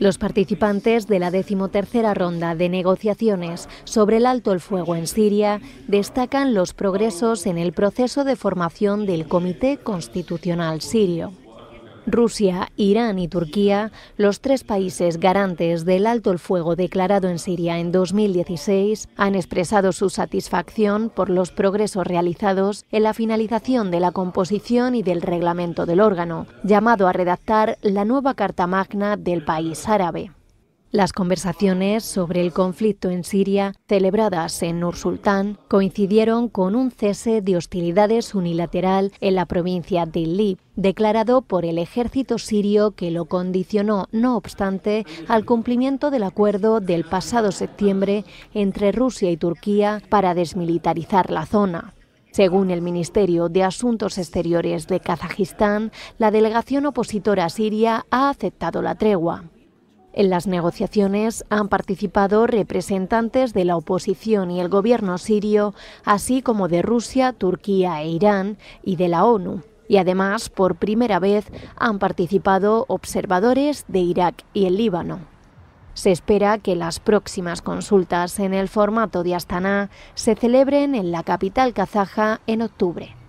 Los participantes de la decimotercera ronda de negociaciones sobre el alto el fuego en Siria destacan los progresos en el proceso de formación del Comité Constitucional Sirio. Rusia, Irán y Turquía, los tres países garantes del alto el fuego declarado en Siria en 2016, han expresado su satisfacción por los progresos realizados en la finalización de la composición y del reglamento del órgano, llamado a redactar la nueva Carta Magna del país árabe. Las conversaciones sobre el conflicto en Siria, celebradas en Nur coincidieron con un cese de hostilidades unilateral en la provincia de Idlib, declarado por el ejército sirio que lo condicionó, no obstante, al cumplimiento del acuerdo del pasado septiembre entre Rusia y Turquía para desmilitarizar la zona. Según el Ministerio de Asuntos Exteriores de Kazajistán, la delegación opositora siria ha aceptado la tregua. En las negociaciones han participado representantes de la oposición y el gobierno sirio, así como de Rusia, Turquía e Irán y de la ONU. Y además, por primera vez, han participado observadores de Irak y el Líbano. Se espera que las próximas consultas en el formato de Astana se celebren en la capital kazaja en octubre.